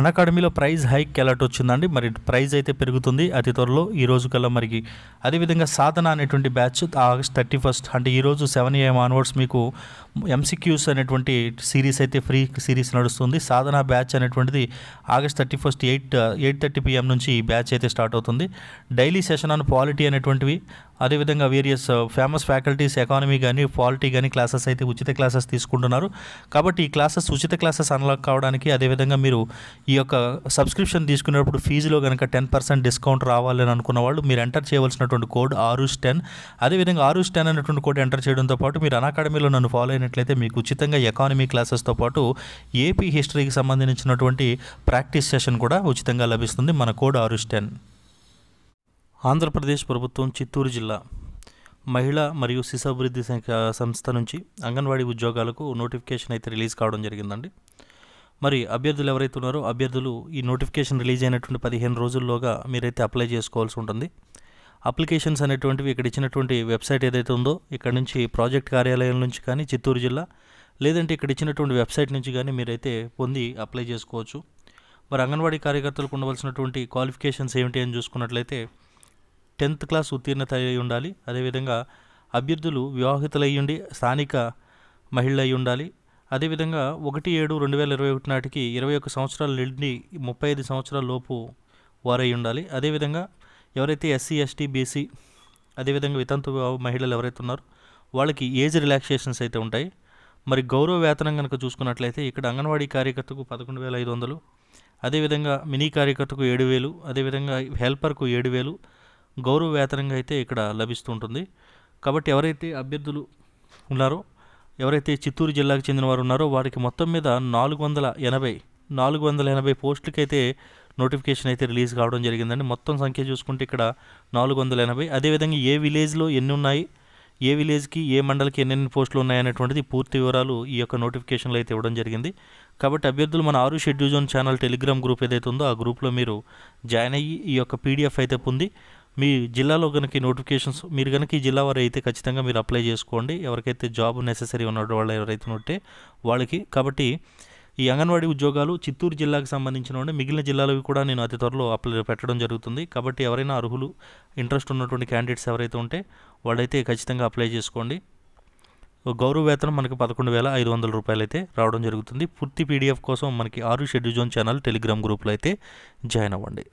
అనకాడమీలో అకాడమీలో praise hike allot వచ్చిందండి మరి ప్రైజ్ అయితే పెరుగుతుంది అతి త్వరలో ఈ రోజు కల్లా మరికి అదేవిధంగా సాధన అనేటువంటి బ్యాచ్ ఆగస్ట్ థర్టీ ఫస్ట్ అంటే ఈరోజు సెవెన్ ఏఎం ఆన్వర్డ్స్ మీకు ఎంసీక్యూస్ అనేటువంటి సిరీస్ అయితే ఫ్రీ సిరీస్ నడుస్తుంది సాధన బ్యాచ్ అనేటువంటిది August thirty first eight eight thirty PM నుంచి ఈ బ్యాచ్ అయితే స్టార్ట్ అవుతుంది డైలీ సెషన్ ఆన్ పాలిటీ అనేటువంటివి అదేవిధంగా వేరియస్ ఫేమస్ ఫ్యాకల్టీస్ ఎకానమీ కానీ పాలిటీ కానీ క్లాసెస్ అయితే ఉచిత క్లాసెస్ తీసుకుంటున్నారు కాబట్టి ఈ క్లాసెస్ ఉచిత క్లాసెస్ అన్లాక్ కావడానికి అదేవిధంగా మీరు ఈ యొక్క సబ్స్క్రిప్షన్ తీసుకునేటప్పుడు ఫీజులో కనుక టెన్ పర్సెంట్ డిస్కౌంట్ రావాలని అనుకున్న వాళ్ళు మీరు ఎంటర్ చేయవలసినటువంటి కోడ్ ఆరుస్ టెన్ అదేవిధంగా ఆరుస్ టెన్ అనేటువంటి కోడ్ ఎంటర్ చేయడంతో పాటు మీరు అకాడమీలో నన్ను ఫాలో అయినట్లయితే మీకు ఉచితంగా ఎకానమీ క్లాసెస్తో పాటు ఏపీ హిస్టరీకి సంబంధించినటువంటి ప్రాక్టీస్ సెషన్ కూడా ఉచితంగా లభిస్తుంది మన కోడ్ ఆరుస్ టెన్ ఆంధ్రప్రదేశ్ ప్రభుత్వం చిత్తూరు జిల్లా మహిళా మరియు శిశు అభివృద్ధి సంస్థ నుంచి అంగన్వాడీ ఉద్యోగాలకు నోటిఫికేషన్ అయితే రిలీజ్ కావడం జరిగిందండి మరి అభ్యర్థులు ఎవరైతే ఉన్నారో అభ్యర్థులు ఈ నోటిఫికేషన్ రిలీజ్ అయినటువంటి పదిహేను రోజుల్లోగా మీరైతే అప్లై చేసుకోవాల్సి ఉంటుంది అప్లికేషన్స్ అనేటువంటివి ఇక్కడ ఇచ్చినటువంటి వెబ్సైట్ ఏదైతే ఉందో ఇక్కడ నుంచి ప్రాజెక్ట్ కార్యాలయం నుంచి కానీ చిత్తూరు జిల్లా లేదంటే ఇక్కడ ఇచ్చినటువంటి వెబ్సైట్ నుంచి కానీ మీరైతే పొంది అప్లై చేసుకోవచ్చు మరి అంగన్వాడీ కార్యకర్తలకు ఉండవలసినటువంటి క్వాలిఫికేషన్స్ ఏమిటి అని చూసుకున్నట్లయితే టెన్త్ క్లాస్ ఉత్తీర్ణత అయి ఉండాలి అదేవిధంగా అభ్యర్థులు వివాహితులయ్యుండి స్థానిక మహిళ అయి ఉండాలి అదేవిధంగా ఒకటి ఏడు రెండు వేల ఇరవై ఒకటి నాటికి ఇరవై ఒక్క సంవత్సరాల నుండి ముప్పై ఐదు సంవత్సరాల లోపు వారై ఉండాలి అదేవిధంగా ఎవరైతే ఎస్సీ ఎస్టీ బీసీ అదేవిధంగా వితంతు మహిళలు ఎవరైతే ఉన్నారో వాళ్ళకి ఏజ్ రిలాక్సేషన్స్ అయితే ఉంటాయి మరి గౌరవ వేతనం కనుక చూసుకున్నట్లయితే ఇక్కడ అంగన్వాడీ కార్యకర్తకు పదకొండు వేల ఐదు వందలు అదేవిధంగా మినీ కార్యకర్తకు ఏడు వేలు అదేవిధంగా హెల్పర్కు ఏడు వేలు గౌరవ వేతనంగా అయితే ఇక్కడ లభిస్తుంటుంది కాబట్టి ఎవరైతే అభ్యర్థులు ఉన్నారో ఎవరైతే చిత్తూరు జిల్లాకు చెందిన వారు ఉన్నారో వారికి మొత్తం మీద నాలుగు వందల ఎనభై నాలుగు వందల ఎనభై పోస్టులకైతే నోటిఫికేషన్ అయితే రిలీజ్ కావడం జరిగిందండి మొత్తం సంఖ్య చూసుకుంటే ఇక్కడ నాలుగు వందల ఎనభై అదేవిధంగా ఏ విలేజ్లో ఎన్ని ఉన్నాయి ఏ విలేజ్కి ఏ మండలికి ఎన్నెన్ని పోస్టులు ఉన్నాయనేటువంటిది పూర్తి వివరాలు ఈ యొక్క నోటిఫికేషన్లో అయితే ఇవ్వడం జరిగింది కాబట్టి అభ్యర్థులు మన ఆరు schedule zone channel telegram group ఏదైతే ఉందో ఆ గ్రూప్లో మీరు జాయిన్ అయ్యి ఈ యొక్క పీడిఎఫ్ అయితే పొంది మీ జిల్లాలో కనుక నోటిఫికేషన్స్ మీరు కనుక ఈ జిల్లా వారు అయితే ఖచ్చితంగా మీరు అప్లై చేసుకోండి ఎవరికైతే జాబ్ నెససరీ ఉన్న వాళ్ళు ఎవరైతే ఉంటే వాళ్ళకి కాబట్టి ఈ అంగన్వాడీ ఉద్యోగాలు చిత్తూరు జిల్లాకు సంబంధించిన మిగిలిన జిల్లాలకు కూడా నేను అతి త్వరలో అప్లై పెట్టడం జరుగుతుంది కాబట్టి ఎవరైనా అర్హులు ఇంట్రెస్ట్ ఉన్నటువంటి క్యాండిడేట్స్ ఎవరైతే ఉంటే వాళ్ళైతే ఖచ్చితంగా అప్లై చేసుకోండి గౌరవ వేతనం మనకి పదకొండు వేల ఐదు వందల రూపాయలు అయితే రావడం జరుగుతుంది పూర్తి పీడిఎఫ్ కోసం మనకి ఆరు షెడ్యూజోన్ ఛానల్ టెలిగ్రామ్ గ్రూప్లో అయితే జాయిన్ అవ్వండి